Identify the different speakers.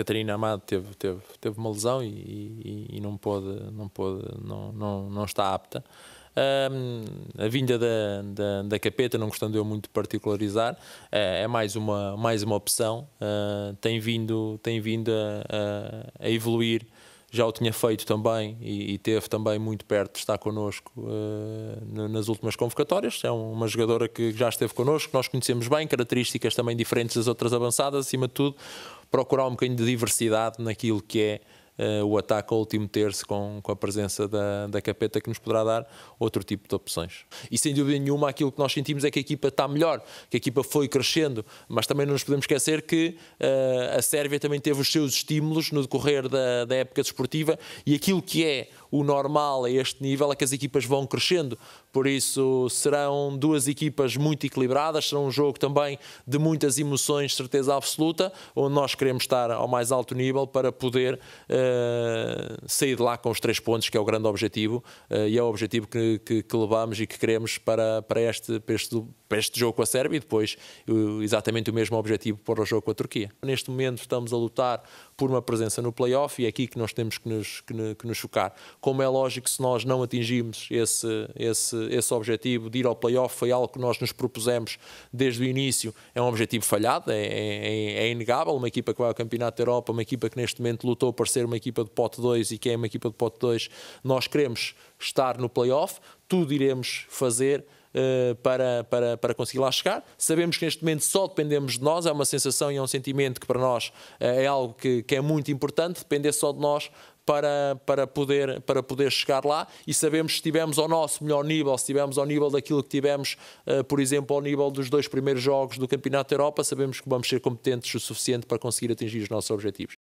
Speaker 1: Catarina Amado teve, teve, teve uma lesão e, e, e não pôde, não, pôde não, não, não está apta. Um, a vinda da, da, da, Capeta, não gostando eu muito de particularizar, é, é mais, uma, mais uma opção. Uh, tem vindo, tem vindo a, a, a evoluir já o tinha feito também e, e teve também muito perto de estar connosco uh, nas últimas convocatórias. É uma jogadora que já esteve connosco, nós conhecemos bem, características também diferentes das outras avançadas, acima de tudo, procurar um bocadinho de diversidade naquilo que é uh, o ataque ao último terço com, com a presença da, da capeta que nos poderá dar outro tipo de opções. E sem dúvida nenhuma aquilo que nós sentimos é que a equipa está melhor, que a equipa foi crescendo, mas também não nos podemos esquecer que uh, a Sérvia também teve os seus estímulos no decorrer da, da época desportiva e aquilo que é o normal a este nível é que as equipas vão crescendo, por isso serão duas equipas muito equilibradas, será um jogo também de muitas emoções, certeza absoluta, onde nós queremos estar ao mais alto nível para poder uh, sair de lá com os três pontos, que é o grande objetivo uh, e é o objetivo que, que, que, levamos e que queremos para, para, este, para, este, para este jogo com a Sérvia e depois uh, exatamente o mesmo objetivo para o jogo com a Turquia. Neste momento estamos a lutar por uma presença no playoff e é aqui que nós temos que nos, que, que nos como é lógico, se nós não atingimos esse, esse, esse objetivo de ir ao playoff, foi algo que nós nos propusemos desde o início, é um objetivo falhado, é, é, é inegável. Uma equipa que vai ao Campeonato da Europa, uma equipa que neste momento lutou para ser uma equipa de pote 2 e que é uma equipa de pote 2, nós queremos estar no playoff, tudo iremos fazer eh, para, para, para conseguir lá chegar. Sabemos que neste momento só dependemos de nós, é uma sensação e é um sentimento que para nós eh, é algo que, que é muito importante. Depender só de nós para, para, poder, para poder chegar lá e sabemos se estivemos ao nosso melhor nível, se estivemos ao nível daquilo que tivemos, uh, por exemplo, ao nível dos dois primeiros jogos do Campeonato da Europa, sabemos que vamos ser competentes o suficiente para conseguir atingir os nossos objetivos.